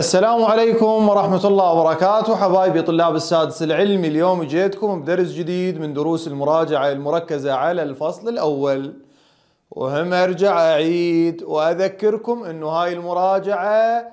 السلام عليكم ورحمة الله وبركاته حبايبي طلاب السادس العلمي اليوم جيتكم بدرس جديد من دروس المراجعة المركزة على الفصل الأول وهم أرجع أعيد وأذكركم أنه هاي المراجعة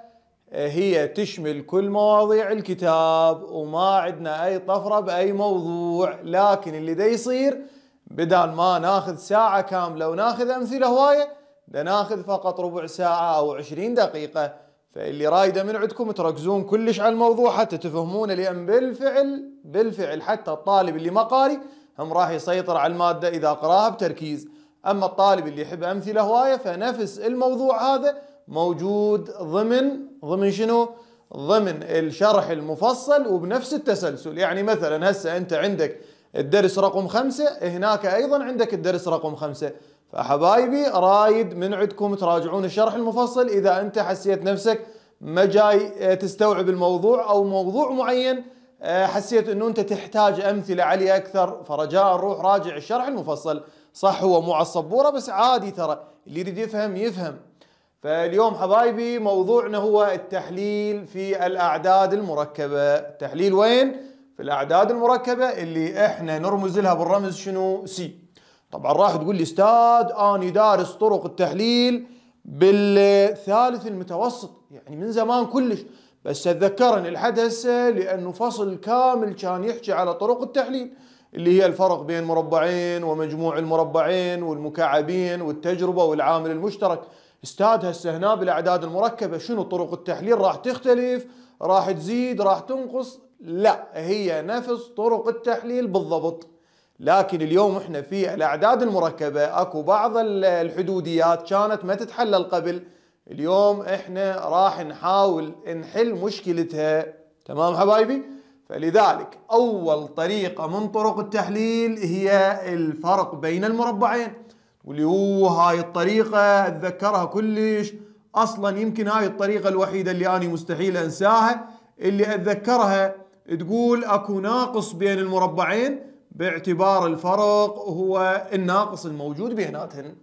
آه، هي تشمل كل مواضيع الكتاب وما عندنا أي طفرة بأي موضوع لكن اللي دا يصير بدل ما ناخذ ساعة كاملة وناخذ أمثلة هواية دا ناخذ فقط ربع ساعة أو عشرين دقيقة فاللي رايده من عندكم تركزون كلش على الموضوع حتى تفهمونه لان بالفعل بالفعل حتى الطالب اللي ما قاري هم راح يسيطر على الماده اذا قراها بتركيز اما الطالب اللي يحب امثله هوايه فنفس الموضوع هذا موجود ضمن ضمن شنو؟ ضمن الشرح المفصل وبنفس التسلسل يعني مثلا هسه انت عندك الدرس رقم خمسة هناك ايضا عندك الدرس رقم خمسة فحبايبي رايد من عندكم تراجعون الشرح المفصل اذا انت حسيت نفسك ما جاي آه، تستوعب الموضوع او موضوع معين آه، حسيت انه انت تحتاج امثله عليه اكثر فرجاء روح راجع الشرح المفصل صح هو مو على السبوره بس عادي ترى اللي يريد يفهم يفهم فاليوم حبايبي موضوعنا هو التحليل في الاعداد المركبه التحليل وين في الاعداد المركبه اللي احنا نرمز لها بالرمز شنو سي طبعا راح تقول لي استاذ اني دارس طرق التحليل بالثالث المتوسط يعني من زمان كلش بس اتذكرني لحد هسه لانه فصل كامل كان يحكي على طرق التحليل اللي هي الفرق بين مربعين ومجموع المربعين والمكعبين والتجربه والعامل المشترك استاذ هسه هنا بالاعداد المركبه شنو طرق التحليل راح تختلف راح تزيد راح تنقص لا هي نفس طرق التحليل بالضبط لكن اليوم احنا في الاعداد المركبه اكو بعض الحدوديات كانت ما تتحلل قبل اليوم احنا راح نحاول نحل مشكلتها تمام حبايبي فلذلك اول طريقه من طرق التحليل هي الفرق بين المربعين واللي هو هاي الطريقه اتذكرها كلش اصلا يمكن هاي الطريقه الوحيده اللي انا مستحيل انساها اللي اتذكرها تقول اكو ناقص بين المربعين باعتبار الفرق هو الناقص الموجود بيناتهن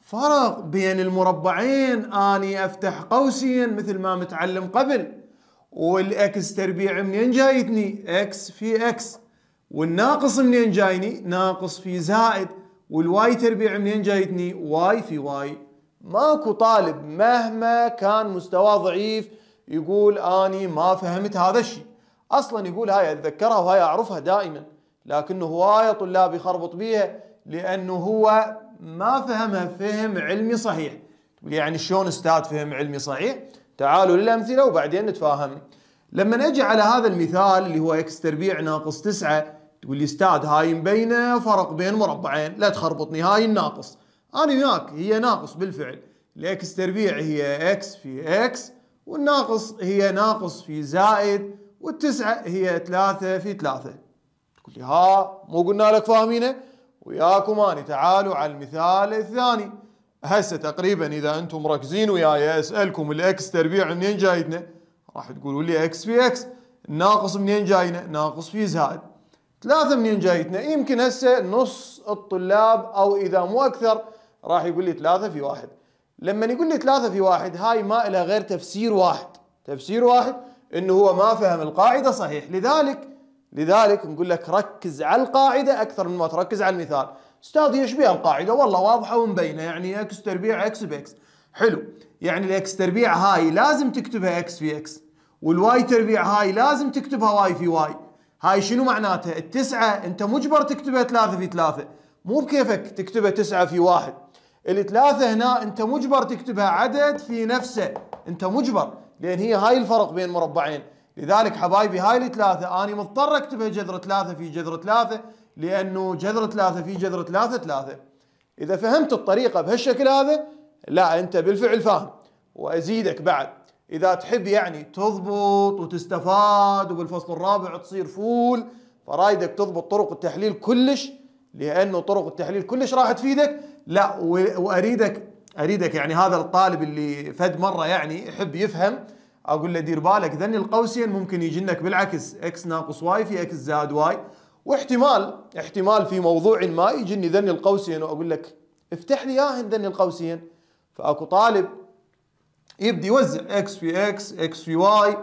فرق بين المربعين اني افتح قوسين مثل ما متعلم قبل والاكس تربيع منين جايتني اكس في اكس والناقص منين جايني ناقص في زائد والواي تربيع منين جايتني واي في واي ماكو طالب مهما كان مستواه ضعيف يقول اني ما فهمت هذا الشيء اصلا يقول هاي اتذكرها وهاي اعرفها دائما لكنه هوايه طلاب يخربط بيها لانه هو ما فهمها فهم علمي صحيح يعني شلون استاذ فهم علمي صحيح تعالوا للامثله وبعدين نتفاهم لما نجي على هذا المثال اللي هو اكس تربيع ناقص تسعة تقول لي استاذ هاي مبينه فرق بين مربعين لا تخربطني هاي الناقص انا وياك هي ناقص بالفعل الاكس تربيع هي اكس في اكس والناقص هي ناقص في زائد والتسعه هي ثلاثه في ثلاثه تقول لي ها مو قلنا لك فاهمينه وياكم اني تعالوا على المثال الثاني هسه تقريبا اذا انتم مركزين وياي اسالكم الاكس تربيع منين جايتنا راح تقولوا لي اكس في اكس ناقص منين جاينا ناقص في زائد ثلاثة منين جايتنا يمكن هسه نص الطلاب او اذا مو اكثر راح يقول لي ثلاثة في واحد لما يقول لي ثلاثة في واحد هاي ما لها غير تفسير واحد تفسير واحد انه هو ما فهم القاعدة صحيح لذلك لذلك نقول لك ركز على القاعدة أكثر من ما تركز على المثال أستاذ ايش بها القاعدة والله واضحة ومبينة يعني اكس تربيع اكس باكس حلو يعني الاكس تربيع هاي لازم تكتبها اكس في اكس والواي تربيع هاي لازم تكتبها واي في واي هاي شنو معناتها التسعة انت مجبر تكتبها ثلاثة في ثلاثة مو بكيفك تكتبها تسعة في واحد الثلاثة هنا انت مجبر تكتبها عدد في نفسه انت مجبر لان هي هاي الفرق بين مربعين لذلك حبايبي هاي الثلاثة أنا مضطر أكتبها جذر ثلاثة في جذر ثلاثة لأنه جذر ثلاثة في جذر ثلاثة ثلاثة إذا فهمت الطريقة بهالشكل هذا لا أنت بالفعل فاهم وأزيدك بعد إذا تحب يعني تضبط وتستفاد وبالفصل الرابع تصير فول فرايدك تضبط طرق التحليل كلش لأنه طرق التحليل كلش راح تفيدك لا وأريدك أريدك يعني هذا الطالب اللي فد مرة يعني يحب يفهم اقول له دير بالك ذن القوسين ممكن يجي لك بالعكس اكس ناقص واي في اكس زائد واي واحتمال احتمال في موضوع ما يجيني ذن القوسين واقول لك افتح لي اياهن ذن القوسين فاكو طالب يبدي يوزع اكس في اكس اكس في واي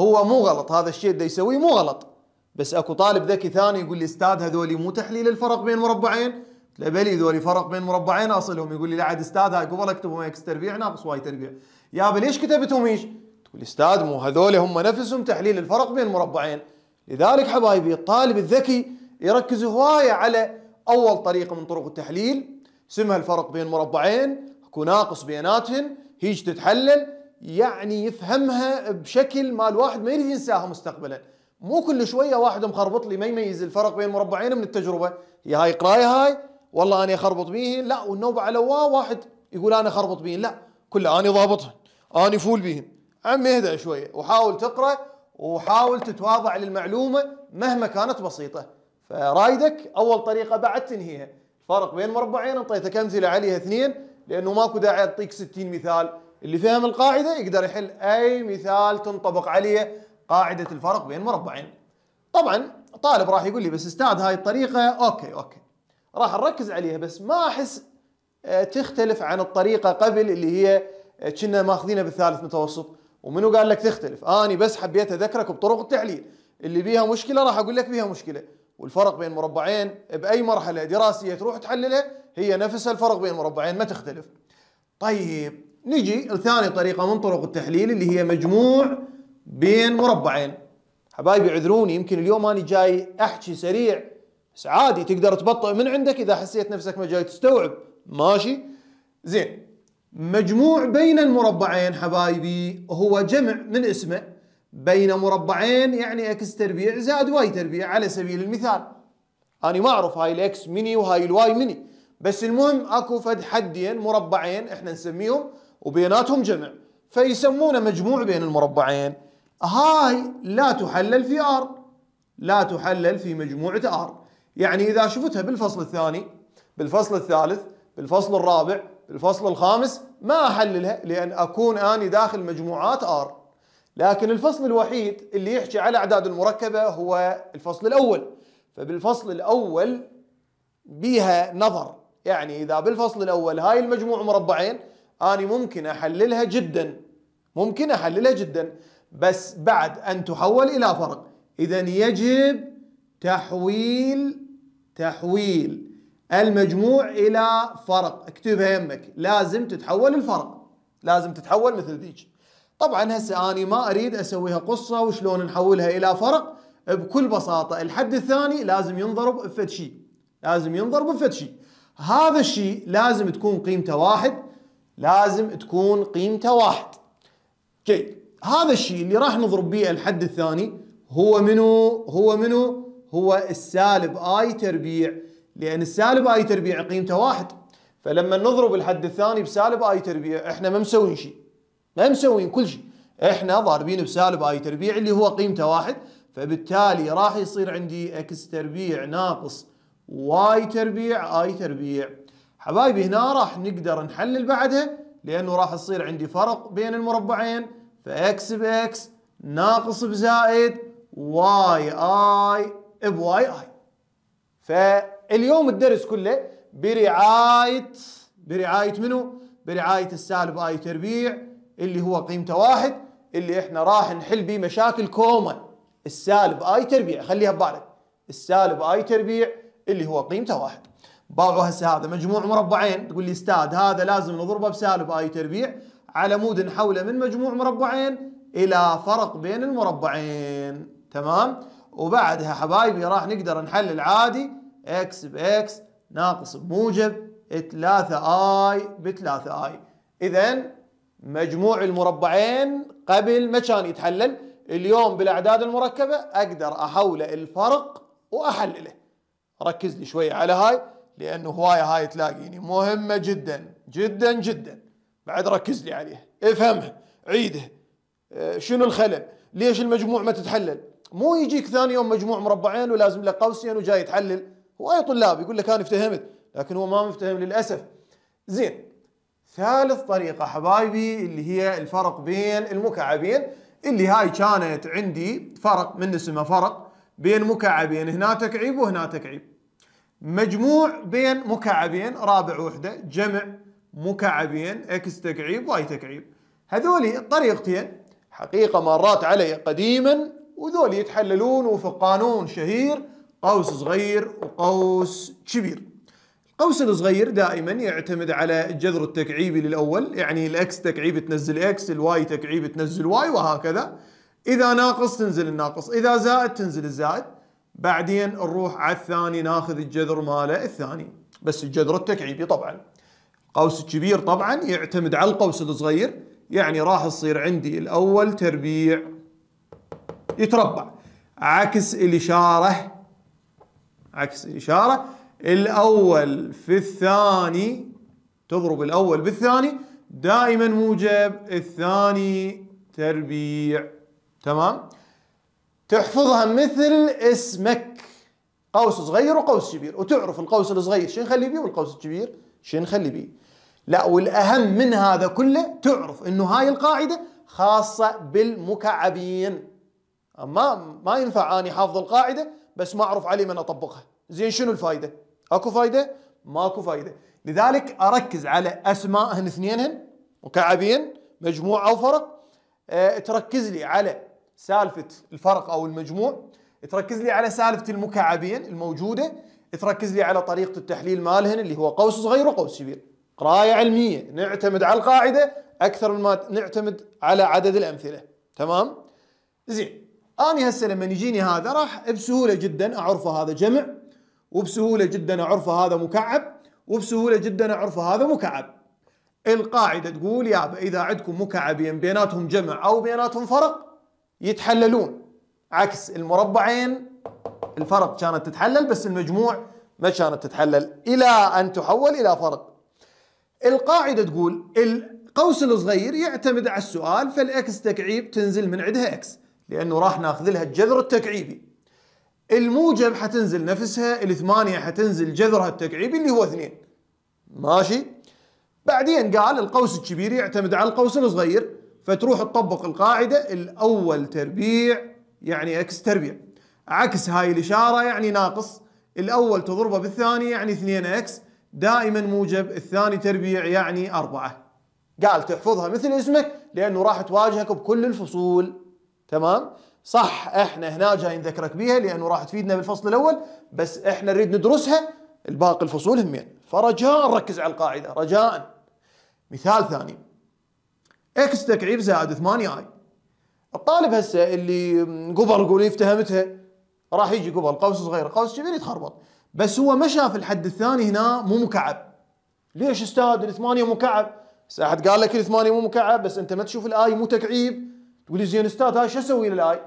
هو مو غلط هذا الشيء اللي يسويه مو غلط بس اكو طالب ذكي ثاني يقول لي استاذ هذول مو تحليل الفرق بين مربعين لا بلي ذولي فرق بين مربعين اصلهم يقول لي لا عاد استاذ هاي قبل اكتبهم اكس تربيع ناقص واي تربيع يا ليش كتبتهم ايش؟ والاستاذ مو هذول هم نفسهم تحليل الفرق بين مربعين لذلك حبايبي الطالب الذكي يركز هوايه على اول طريقه من طرق التحليل اسمها الفرق بين مربعين اكو ناقص بيناتهن هيج تتحلل يعني يفهمها بشكل ما الواحد ما يريد ينساها مستقبلا مو كل شويه واحد مخربط لي ما يميز الفرق بين مربعين من التجربه يا هاي قرايه هاي والله انا اخربط بيهن لا والنوبه على واحد يقول انا اخربط بيهن لا كله انا ضابطهن انا فول بيهن عمي اهدأ شوية وحاول تقرأ وحاول تتواضع للمعلومة مهما كانت بسيطة فرايدك أول طريقة بعد تنهيها فرق بين مربعين انطيتك أمثلة عليها اثنين لأنه ماكو داعي أعطيك 60 مثال اللي فهم القاعدة يقدر يحل أي مثال تنطبق عليه قاعدة الفرق بين مربعين طبعا طالب راح يقول لي بس استاذ هاي الطريقة اوكي اوكي راح نركز عليها بس ما احس آه، تختلف عن الطريقة قبل اللي هي آه، كنا ماخذينها بالثالث متوسط ومنو قال لك تختلف انا بس حبيت اذكرك بطرق التحليل اللي بيها مشكله راح اقول لك بيها مشكله والفرق بين مربعين باي مرحله دراسيه تروح تحللها هي نفسها الفرق بين مربعين ما تختلف طيب نجي لثاني طريقه من طرق التحليل اللي هي مجموع بين مربعين حبايبي عذروني يمكن اليوم انا جاي احكي سريع بس عادي تقدر تبطئ من عندك اذا حسيت نفسك ما جاي تستوعب ماشي زين مجموع بين المربعين حبايبي هو جمع من اسمه بين مربعين يعني اكس تربيع زائد واي تربيع على سبيل المثال أنا ما أعرف هاي الإكس مني وهاي الواي مني بس المهم أكو فد حدين مربعين إحنا نسميهم وبيناتهم جمع فيسمونه مجموع بين المربعين هاي لا تحلل في ار لا تحلل في مجموعة ار يعني إذا شفتها بالفصل الثاني بالفصل الثالث بالفصل الرابع الفصل الخامس ما أحللها لأن أكون أنا داخل مجموعات R لكن الفصل الوحيد اللي يحكي على أعداد المركبة هو الفصل الأول فبالفصل الأول بيها نظر يعني إذا بالفصل الأول هاي المجموعه مربعين أنا ممكن أحللها جدا ممكن أحللها جدا بس بعد أن تحول إلى فرق إذا يجب تحويل تحويل المجموع إلى فرق اكتبها يمك لازم تتحول الفرق لازم تتحول مثل ذيك طبعا هسه أنا ما أريد أسويها قصة وشلون نحولها إلى فرق بكل بساطة الحد الثاني لازم ينضرب بفد شيء لازم ينضرب بفد شيء هذا الشيء لازم تكون قيمته واحد لازم تكون قيمته واحد اوكي هذا الشيء اللي راح نضرب به الحد الثاني هو منو هو منو هو السالب اي تربيع لأن السالب اي تربيع قيمته واحد فلما نضرب الحد الثاني بسالب اي تربيع احنا ما مسوين شيء ما مسوين كل شيء احنا ضاربين بسالب اي تربيع اللي هو قيمته واحد فبالتالي راح يصير عندي اكس تربيع ناقص واي تربيع اي تربيع حبايبي هنا راح نقدر نحلل بعدها لانه راح يصير عندي فرق بين المربعين فاكس باكس ناقص بزائد واي اي بواي اي ف اليوم الدرس كله برعاية برعاية منو؟ برعاية السالب آي تربيع اللي هو قيمته واحد اللي احنا راح نحل به مشاكل كومن السالب آي تربيع خليها ببالك السالب آي تربيع اللي هو قيمته واحد باعوا هسه هذا مجموع مربعين تقول لي استاذ هذا لازم نضربه بسالب آي تربيع على مود نحوله من مجموع مربعين إلى فرق بين المربعين تمام؟ وبعدها حبايبي راح نقدر نحلل عادي اكس باكس ناقص بموجب 3 اي 3 اي اذا مجموع المربعين قبل ما كان يتحلل اليوم بالاعداد المركبه اقدر احوله الفرق واحلله ركز لي شويه على هاي لانه هوايه هاي تلاقيني مهمه جدا جدا جدا بعد ركز لي عليها افهمها عيدها اه شنو الخلل ليش المجموع ما تتحلل مو يجيك ثاني يوم مجموع مربعين ولازم له قوسين وجاي يتحلل واي طلاب يقول لك انا افتهمت لكن هو ما مفتهم للاسف زين ثالث طريقه حبايبي اللي هي الفرق بين المكعبين اللي هاي كانت عندي فرق من اسمه فرق بين مكعبين هنا تكعيب وهنا تكعيب مجموع بين مكعبين رابع وحده جمع مكعبين اكس تكعيب واي تكعيب هذول الطريقتين حقيقه مرات علي قديما وذول يتحللون وفق قانون شهير قوس صغير وقوس كبير القوس الصغير دائما يعتمد على الجذر التكعيبي للأول يعني الأكس تكعيب تنزل أكس الواي تكعيب تنزل واي وهكذا إذا ناقص تنزل الناقص إذا زائد تنزل الزائد بعدين نروح على الثاني ناخذ الجذر ماله الثاني بس الجذر التكعيبي طبعا القوس الكبير طبعا يعتمد على القوس الصغير يعني راح تصير عندي الأول تربيع يتربع عكس الإشارة عكس إشارة الأول في الثاني تضرب الأول بالثاني دائما موجب الثاني تربيع تمام تحفظها مثل اسمك قوس صغير وقوس كبير وتعرف القوس الصغير شنو نخلي بيه والقوس الكبير شنو نخلي بيه لا والاهم من هذا كله تعرف انه هاي القاعده خاصه بالمكعبين اما ما ينفع اني حافظ القاعده بس ما اعرف علي من اطبقها زين شنو الفائده اكو فائده ماكو فائده لذلك اركز على اسماءهن اثنينهن مكعبين مجموع او فرق أه تركز لي على سالفه الفرق او المجموع تركز لي على سالفه المكعبين الموجوده تركز لي على طريقه التحليل مالهن اللي هو قوس صغير وقوس كبير قرايه علميه نعتمد على القاعده اكثر من ما نعتمد على عدد الامثله تمام زين أنا هسه لما يجيني هذا راح بسهولة جدا أعرفه هذا جمع وبسهولة جدا أعرفه هذا مكعب وبسهولة جدا أعرفه هذا مكعب القاعدة تقول يابا إذا عندكم مكعبين بيناتهم جمع أو بيناتهم فرق يتحللون عكس المربعين الفرق كانت تتحلل بس المجموع ما كانت تتحلل إلى أن تحول إلى فرق القاعدة تقول القوس الصغير يعتمد على السؤال فالإكس تكعيب تنزل من عندها إكس لانه راح ناخذ لها الجذر التكعيبي الموجب حتنزل نفسها الثمانيه حتنزل جذرها التكعيبي اللي هو اثنين ماشي بعدين قال القوس الكبير يعتمد على القوس الصغير فتروح تطبق القاعده الاول تربيع يعني اكس تربيع عكس هاي الاشاره يعني ناقص الاول تضربه بالثاني يعني 2 اكس دائما موجب الثاني تربيع يعني أربعة قال تحفظها مثل اسمك لأنه راح تواجهك بكل الفصول تمام صح احنا هنا جاي نذكرك بيها لانه راح تفيدنا بالفصل الاول بس احنا نريد ندرسها الباقي الفصول همين فرجاء ركز على القاعده رجاء مثال ثاني اكس تكعيب زائد 8 اي الطالب هسه اللي قبل يقول افتهمتها راح يجي قبل قوس صغير قوس كبير يتخربط بس هو ما شاف الحد الثاني هنا مو مكعب ليش استاذ الثمانية مكعب بس احد قال لك الثمانية مو مكعب بس انت ما تشوف الاي مو تكعيب تقول لي زين استاذ هاي شو اسوي للاي؟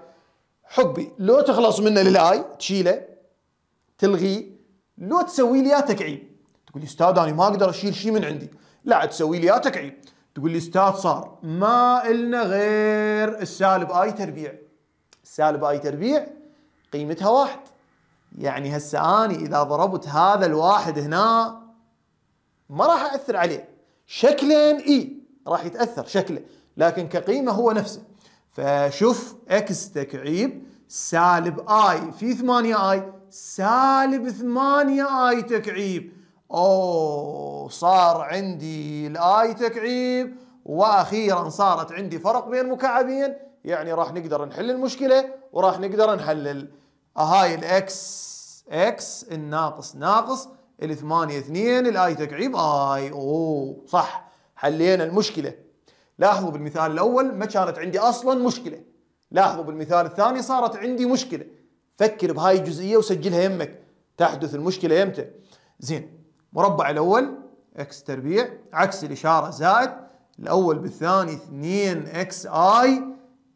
حبي لو تخلص منه للاي تشيله تلغيه لو تسوي لي اياه تكعيب تقول لي استاذ انا ما اقدر اشيل شيء من عندي لا تسوي لي اياه تكعيب تقول لي استاذ صار ما النا غير السالب اي تربيع السالب اي تربيع قيمتها واحد يعني هسه اني اذا ضربت هذا الواحد هنا ما راح اثر عليه شكلين اي راح يتاثر شكله لكن كقيمه هو نفسه فشوف اكس تكعيب سالب اي في 8 اي سالب 8 اي تكعيب اوه صار عندي الاي تكعيب واخيرا صارت عندي فرق بين مكعبين يعني راح نقدر نحل المشكله وراح نقدر نحلل هاي الاكس اكس الناقص ناقص الثمانية اثنين الاي تكعيب اي اوه صح حلينا المشكله لاحظوا بالمثال الأول ما كانت عندي أصلا مشكلة لاحظوا بالمثال الثاني صارت عندي مشكلة فكر بهاي الجزئية وسجلها يمك تحدث المشكلة يمتى زين مربع الأول اكس تربيع عكس الإشارة زائد الأول بالثاني 2 اكس اي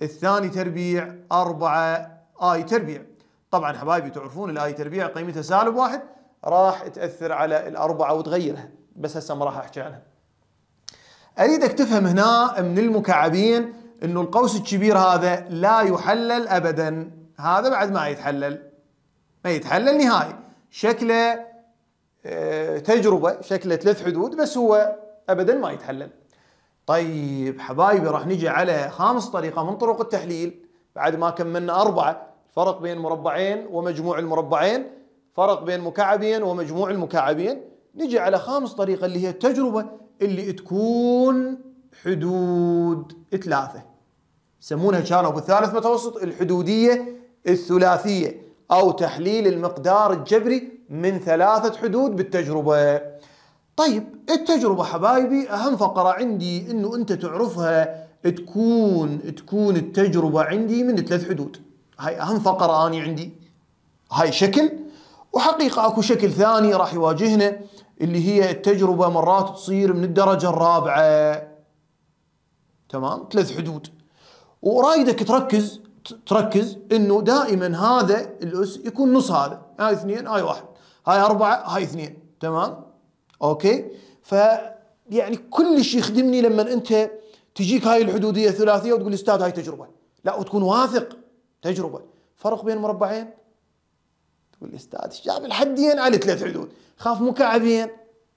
الثاني تربيع 4 اي تربيع طبعا حبايبي تعرفون الاي تربيع قيمتها سالب واحد راح تأثر على الأربعة وتغيرها بس هسه ما راح أحكي عنها اريدك تفهم هنا من المكعبين انه القوس الكبير هذا لا يحلل ابدا هذا بعد ما يتحلل ما يتحلل نهائي شكله آه، تجربه شكله ثلاث حدود بس هو ابدا ما يتحلل طيب حبايبي راح نجي على خامس طريقه من طرق التحليل بعد ما كملنا اربعه فرق بين مربعين ومجموع المربعين فرق بين مكعبين ومجموع المكعبين نجي على خامس طريقه اللي هي التجربه اللي تكون حدود ثلاثة يسمونها كانوا بالثالث متوسط الحدودية الثلاثية أو تحليل المقدار الجبري من ثلاثة حدود بالتجربة طيب التجربة حبايبي أهم فقرة عندي أنه أنت تعرفها تكون تكون التجربة عندي من ثلاث حدود هاي أهم فقرة أنا عندي هاي شكل وحقيقة أكو شكل ثاني راح يواجهنا اللي هي التجربة مرات تصير من الدرجة الرابعة تمام ثلاث حدود ورايدك تركز تركز انه دائما هذا الاس يكون نص هذا هاي اثنين هاي واحد هاي اربعة هاي اثنين تمام اوكي ف يعني كلش يخدمني لما انت تجيك هاي الحدودية الثلاثية وتقول استاذ هاي تجربة لا وتكون واثق تجربة فرق بين مربعين تقول لي استاذ الشعب الحدين علي ثلاث حدود خاف مكعبين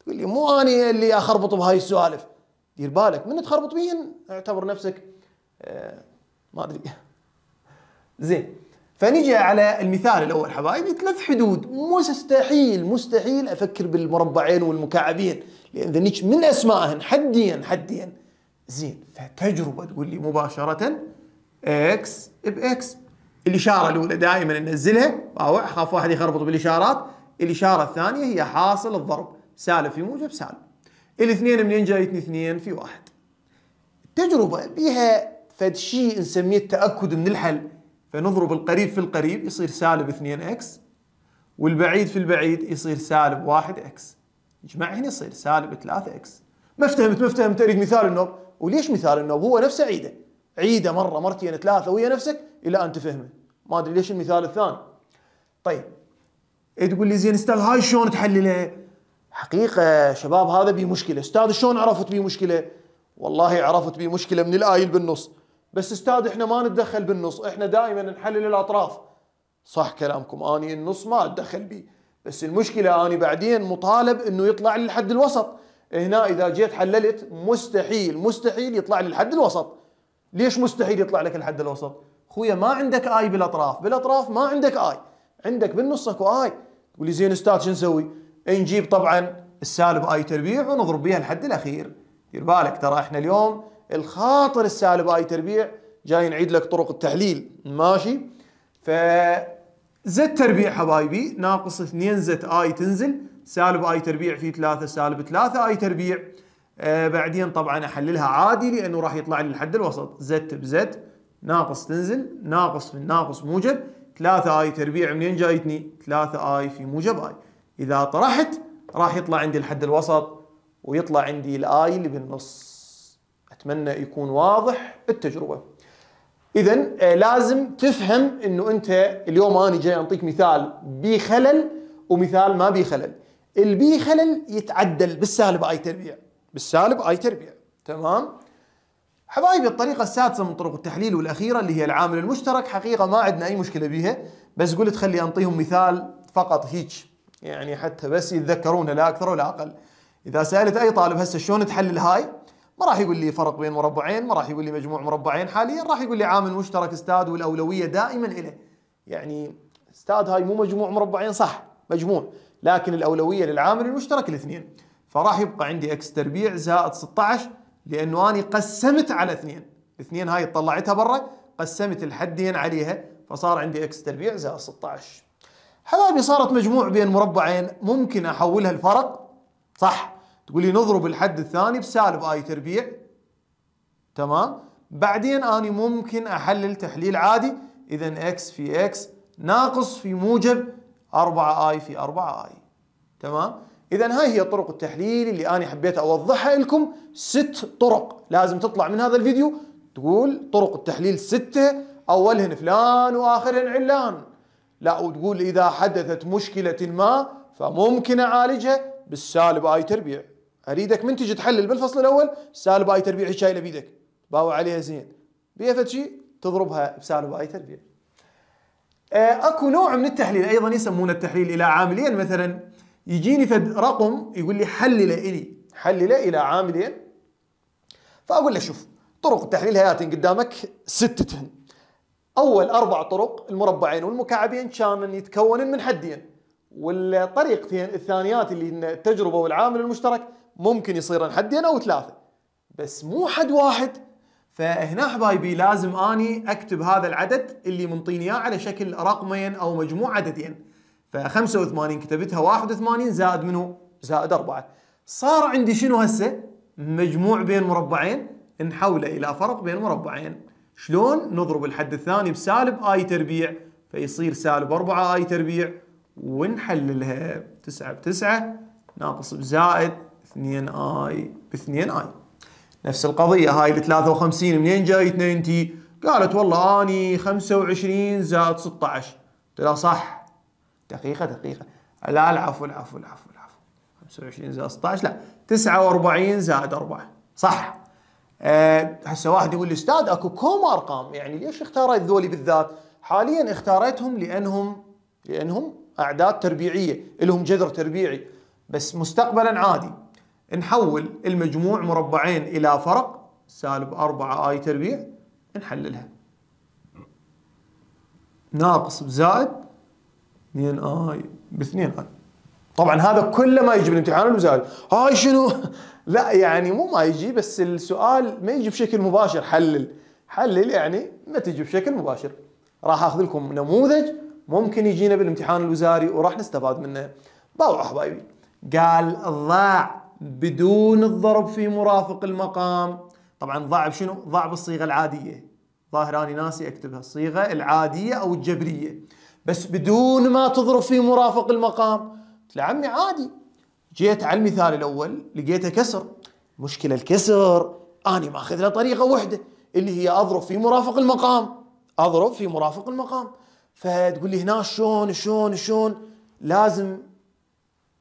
تقول لي مو انا اللي اخربط بهاي السوالف دير بالك من تخربط بين اعتبر نفسك آه، ما ادري زين فنجي على المثال الاول حبايبي ثلاث حدود مستحيل مستحيل افكر بالمربعين والمكعبين لان ذنيك من اسمائهن حدين حدين زين فتجربه تقول لي مباشره اكس باكس الاشاره الاولى دائما ننزلها باوع اخاف واحد يخربط بالاشارات الاشاره الثانيه هي حاصل الضرب سالب في موجب سالب الاثنين منين جايتني اثنين في واحد التجربه بها فد شيء نسميه التاكد من الحل فنضرب القريب في القريب يصير سالب 2 اكس والبعيد في البعيد يصير سالب 1 اكس نجمع هنا يصير سالب 3 اكس ما افتهمت ما افتهمت اريد مثال النوب وليش مثال النوب هو نفسه عيده عيده مره مرتين ثلاثه ويا نفسك الى ان تفهمه ما ادري ليش المثال الثاني طيب إيه تقول لي زين استاذ هاي شلون تحلله حقيقه شباب هذا به مشكله استاذ شلون عرفت به مشكله والله عرفت به مشكله من الايل بالنص بس استاذ احنا ما نتدخل بالنص احنا دائما نحلل الاطراف صح كلامكم اني النص ما اتدخل به بس المشكله اني بعدين مطالب انه يطلع للحد الوسط إيه هنا اذا جيت حللت مستحيل مستحيل يطلع للحد الوسط ليش مستحيل يطلع لك الحد الوسط؟ خويا ما عندك اي بالاطراف، بالاطراف ما عندك اي، عندك بالنص اكو اي، تقول لي زين استاذ شو نسوي؟ إيه، نجيب طبعا السالب اي تربيع ونضرب بها الحد الاخير. دير بالك ترى احنا اليوم الخاطر السالب اي تربيع جاي نعيد لك طرق التحليل، ماشي؟ ف زد تربيع حبايبي ناقص 2 زد اي تنزل سالب اي تربيع في 3 سالب 3 اي تربيع آه بعدين طبعا احللها عادي لانه راح يطلع لي الحد الوسط زد بزد ناقص تنزل ناقص من ناقص موجب 3 اي تربيع منين جايتني 3 اي في موجب اي اذا طرحت راح يطلع عندي الحد الوسط ويطلع عندي الاي اللي بالنص اتمنى يكون واضح التجربه اذا آه، لازم تفهم انه انت اليوم انا جاي اعطيك مثال بخلل ومثال ما بخلل البي خلل يتعدل بالسالب اي تربيع بالسالب اي تربيه تمام حبايبي الطريقة السادسة من طرق التحليل والأخيرة اللي هي العامل المشترك حقيقة ما عندنا أي مشكلة بيها بس قلت خلي أنطيهم مثال فقط هيك يعني حتى بس يتذكرونه لا أكثر ولا أقل إذا سألت أي طالب هسه شلون تحلل هاي ما راح يقول لي فرق بين مربعين ما راح يقول لي مجموع مربعين حاليا راح يقول لي عامل مشترك استاد والأولوية دائما إله يعني استاد هاي مو مجموع مربعين صح مجموع لكن الأولوية للعامل المشترك الاثنين فراح يبقى عندي اكس تربيع زائد 16 لانه اني قسمت على اثنين، اثنين هاي طلعتها برا قسمت الحدين عليها فصار عندي اكس تربيع زائد 16. حبايبي صارت مجموع بين مربعين ممكن احولها لفرق صح تقول لي نضرب الحد الثاني بسالب اي تربيع تمام بعدين اني ممكن احلل تحليل عادي اذا اكس في اكس ناقص في موجب 4 اي في 4 اي تمام اذا هاي هي طرق التحليل اللي انا حبيت اوضحها لكم ست طرق لازم تطلع من هذا الفيديو تقول طرق التحليل سته اولهن فلان واخرهن علان لا وتقول اذا حدثت مشكله ما فممكن اعالجها بالسالب اي تربيع اريدك من تجي تحلل بالفصل الاول سالب اي تربيع شايله بيدك باوع عليها زين بيفت شيء تضربها بسالب اي تربيع آه، اكو نوع من التحليل ايضا يسمونه التحليل الى عاملين مثلا يجيني فد رقم يقول لي حلله الي حلله الى عاملين فاقول له شوف طرق تحليل هياتين قدامك ستة اول اربع طرق المربعين والمكعبين كان يتكونن من حدين والطريقتين الثانيات اللي التجربه والعامل المشترك ممكن يصيرن حدين او ثلاثه بس مو حد واحد فهنا حبايبي لازم اني اكتب هذا العدد اللي منطيني اياه على شكل رقمين او مجموع عددين ف 85 كتبتها 81 زائد منو؟ زائد 4 صار عندي شنو هسه؟ مجموع بين مربعين نحوله الى فرق بين مربعين شلون؟ نضرب الحد الثاني بسالب اي تربيع فيصير سالب 4 اي تربيع ونحللها 9 9 ناقص بزائد 2 اي ب 2 اي نفس القضيه هاي ال 53 منين جايتنا انت؟ قالت والله اني 25 زائد 16 قلت لها صح دقيقة دقيقة لا العفو العفو العفو العفو 25 زائد 16 لا 49 زائد 4 صح آه، هسه واحد يقول لي استاذ اكو كوم ارقام يعني ليش اختاريت ذولي بالذات؟ حاليا اختاريتهم لانهم لانهم اعداد تربيعيه لهم جذر تربيعي بس مستقبلا عادي نحول المجموع مربعين الى فرق سالب 4 اي تربيع نحللها ناقص بزائد 2 اي باثنين اي طبعا هذا كله ما يجي بالامتحان الوزاري هاي شنو لا يعني مو ما يجي بس السؤال ما يجي بشكل مباشر حلل حلل يعني ما تجي بشكل مباشر راح اخذ لكم نموذج ممكن يجينا بالامتحان الوزاري وراح نستفاد منه باو حبايبي قال ضاع بدون الضرب في مرافق المقام طبعا ضاع بشنو ضاع بالصيغه العاديه ظاهر اني ناسي اكتبها الصيغه العاديه او الجبريه بس بدون ما تضرب في مرافق المقام قلت له عمي عادي جيت على المثال الاول لقيته كسر مشكلة الكسر اني ماخذ له طريقة واحدة اللي هي اضرب في مرافق المقام اضرب في مرافق المقام فتقول لي هنا شلون شلون شلون لازم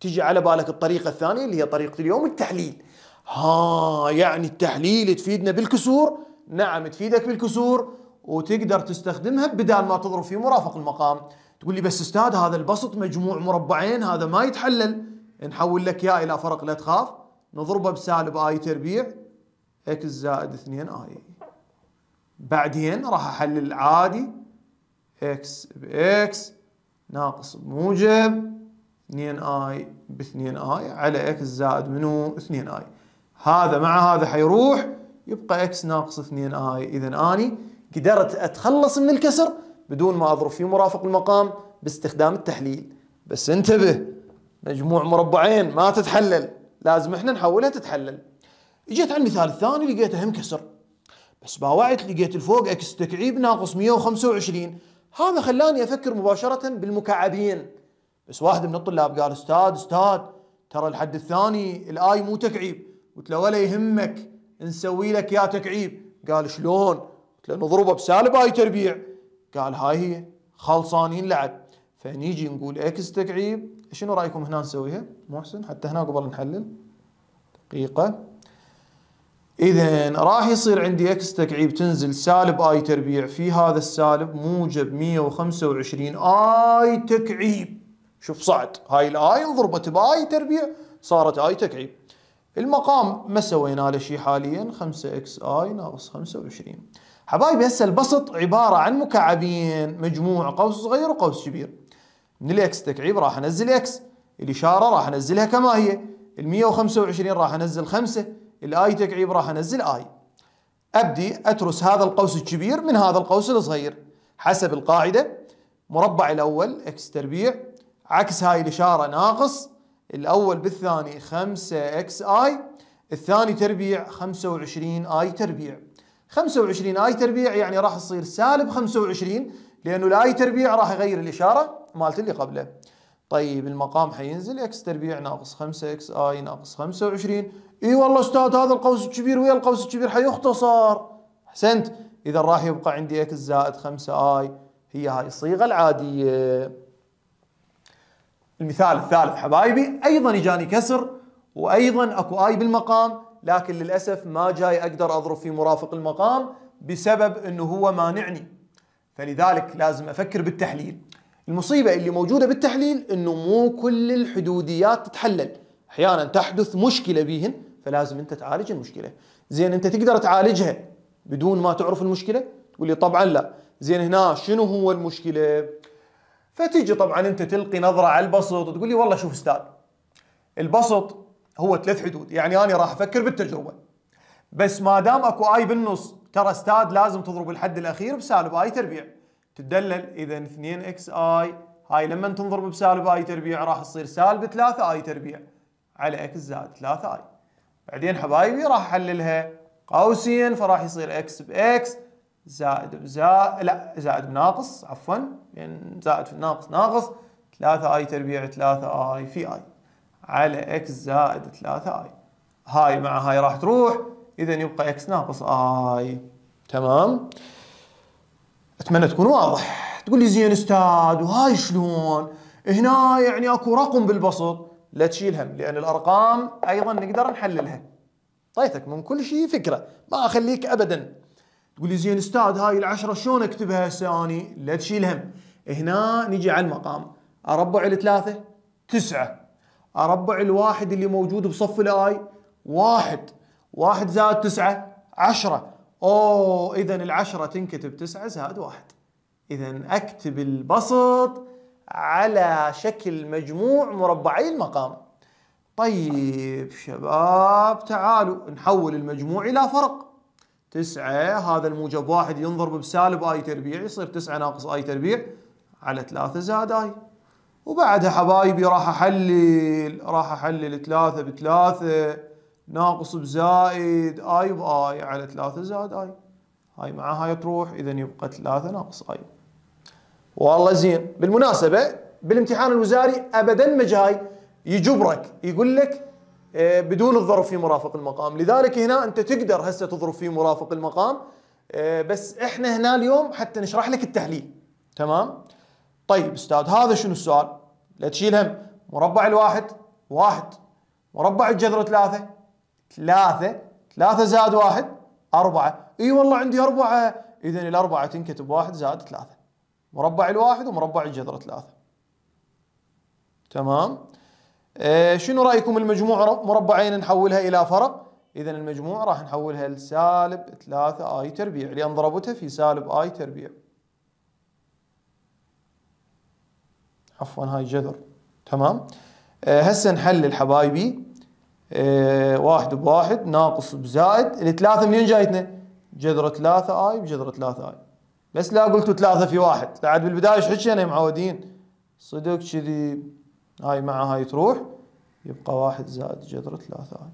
تجي على بالك الطريقة الثانية اللي هي طريقة اليوم التحليل ها يعني التحليل تفيدنا بالكسور نعم تفيدك بالكسور وتقدر تستخدمها بدال ما تضرب في مرافق المقام تقول لي بس استاذ هذا البسط مجموع مربعين هذا ما يتحلل نحول لك اياه الى فرق لا تخاف نضربه بسالب اي تربيع اكس زائد 2 اي بعدين راح احلل عادي اكس باكس ناقص بموجب 2 اي ب 2 اي على اكس زائد منو 2 اي هذا مع هذا حيروح يبقى اكس ناقص 2 اي اذا اني قدرت اتخلص من الكسر بدون ما اضرب فيه مرافق المقام باستخدام التحليل بس انتبه مجموع مربعين ما تتحلل لازم احنا نحولها تتحلل اجيت على المثال الثاني لقيت هم كسر بس باوعت لقيت الفوق اكس تكعيب ناقص 125 هذا خلاني افكر مباشره بالمكعبين بس واحد من الطلاب قال استاذ استاذ ترى الحد الثاني الاي مو تكعيب قلت له ولا يهمك نسوي لك يا تكعيب قال شلون قلت له نضربه بسالب هاي تربيع قال هاي هي خلصانين لعب فنيجي نقول اكس تكعيب شنو رايكم هنا نسويها محسن حتى هنا قبل نحلل دقيقه اذا راح يصير عندي اكس تكعيب تنزل سالب اي تربيع في هذا السالب موجب 125 اي تكعيب شوف صعد هاي الاي انضربت باي تربيع صارت اي تكعيب المقام ما سوينا له شيء حاليا 5 اكس اي ناقص 25 حبايبي هسه البسط عباره عن مكعبين مجموع قوس صغير وقوس كبير من الاكس تكعيب راح انزل اكس الاشاره راح انزلها كما هي ال 125 راح انزل 5 الاي تكعيب راح انزل اي ابدي اترس هذا القوس الكبير من هذا القوس الصغير حسب القاعده مربع الاول اكس تربيع عكس هاي الاشاره ناقص الاول بالثاني 5 اكس اي الثاني تربيع 25 اي تربيع 25 اي تربيع يعني راح تصير سالب 25 لانه الاي تربيع راح يغير الاشاره مالت اللي قبله طيب المقام حينزل اكس تربيع ناقص 5 اكس اي ناقص 25 اي والله استاذ هذا القوس الكبير ويا القوس الكبير حيختصر احسنت اذا راح يبقى عندي اكس زائد 5 اي هي هاي الصيغه العاديه المثال الثالث حبايبي ايضا اجاني كسر وايضا اكو اي بالمقام لكن للاسف ما جاي اقدر اضرب في مرافق المقام بسبب انه هو مانعني فلذلك لازم افكر بالتحليل المصيبه اللي موجوده بالتحليل انه مو كل الحدوديات تتحلل احيانا تحدث مشكله بيهن فلازم انت تعالج المشكله زين انت تقدر تعالجها بدون ما تعرف المشكله تقول لي طبعا لا زين هنا شنو هو المشكله فتجي طبعا انت تلقي نظره على البسط وتقول لي والله شوف استاذ البسط هو ثلاث حدود يعني انا راح افكر بالتجربه بس ما دام اكو اي بالنص ترى استاد لازم تضرب الحد الاخير بسالب اي تربيع تدلل اذا 2 اكس اي هاي لما تنضرب بسالب اي تربيع راح تصير سالب 3 اي تربيع على اكس زائد 3 اي بعدين حبايبي راح احللها قوسين فراح يصير اكس باكس زائد بزائد لا زائد بناقص عفوا يعني زائد في الناقص ناقص 3 اي تربيع 3 اي في اي على اكس زائد 3 اي هاي مع هاي راح تروح اذا يبقى اكس ناقص اي تمام اتمنى تكون واضح تقول لي زين استاذ وهاي شلون هنا يعني اكو رقم بالبسط لا تشيل هم لان الارقام ايضا نقدر نحللها طيتك من كل شيء فكره ما اخليك ابدا تقول لي زين استاذ هاي العشرة شلون اكتبها هسه اني لا تشيل هم هنا نجي على المقام اربع الثلاثة تسعة اربع الواحد اللي موجود بصف الاي واحد واحد زائد تسعة عشرة اوه اذا العشرة تنكتب تسعة زائد واحد اذا اكتب البسط على شكل مجموع مربعي المقام طيب شباب تعالوا نحول المجموع إلى فرق تسعة هذا الموجب واحد ينضرب بسالب آي تربيع يصير تسعة ناقص آي تربيع على ثلاثة زائد آي وبعدها حبايبي راح احلل راح احلل ثلاثة بثلاثة ناقص بزائد اي باي على ثلاثة زائد اي هاي مع هاي تروح اذا يبقى ثلاثة ناقص اي والله زين بالمناسبة بالامتحان الوزاري ابدا ما جاي يجبرك يقول لك آه، بدون الضرب في مرافق المقام لذلك هنا انت تقدر هسه تضرب في مرافق المقام آه، بس احنا هنا اليوم حتى نشرح لك التحليل تمام طيب استاذ هذا شنو السؤال؟ لا تشيل هم مربع الواحد واحد مربع الجذر ثلاثة ثلاثة ثلاثة زائد واحد أربعة اي والله عندي أربعة إذا الأربعة تنكتب واحد زائد ثلاثة مربع الواحد ومربع الجذر ثلاثة تمام آه شنو رأيكم المجموع مربعين نحولها إلى فرق إذا المجموع راح نحولها لسالب ثلاثة آي تربيع لأن ضربتها في سالب آي تربيع عفوا هاي جذر تمام آه، هسه نحلل حبايبي آه، واحد بواحد ناقص بزائد الثلاثة منين جايتنا؟ جذر ثلاثة اي بجذر ثلاثة اي بس لا قلتوا ثلاثة في واحد بعد بالبداية ايش حكينا معودين صدق كذي هاي مع هاي تروح يبقى واحد زائد جذر ثلاثة اي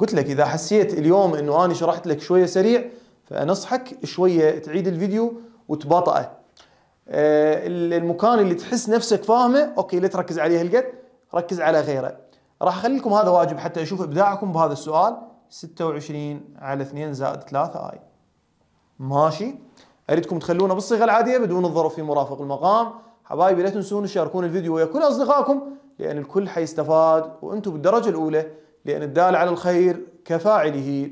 قلت لك اذا حسيت اليوم انه انا شرحت لك شوية سريع فانصحك شوية تعيد الفيديو وتبطئه آه، المكان اللي تحس نفسك فاهمه اوكي لا تركز عليه هالقد ركز على غيره راح اخلي لكم هذا واجب حتى اشوف ابداعكم بهذا السؤال 26 على 2 زائد 3 اي ماشي اريدكم تخلونه بالصيغه العاديه بدون الظرف في مرافق المقام حبايبي لا تنسون تشاركون الفيديو ويا كل اصدقائكم لان الكل حيستفاد وانتم بالدرجه الاولى لان الدال على الخير كفاعله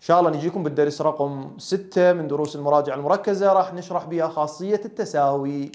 ان شاء الله نجيكم بالدرس رقم 6 من دروس المراجعه المركزه راح نشرح بها خاصيه التساوي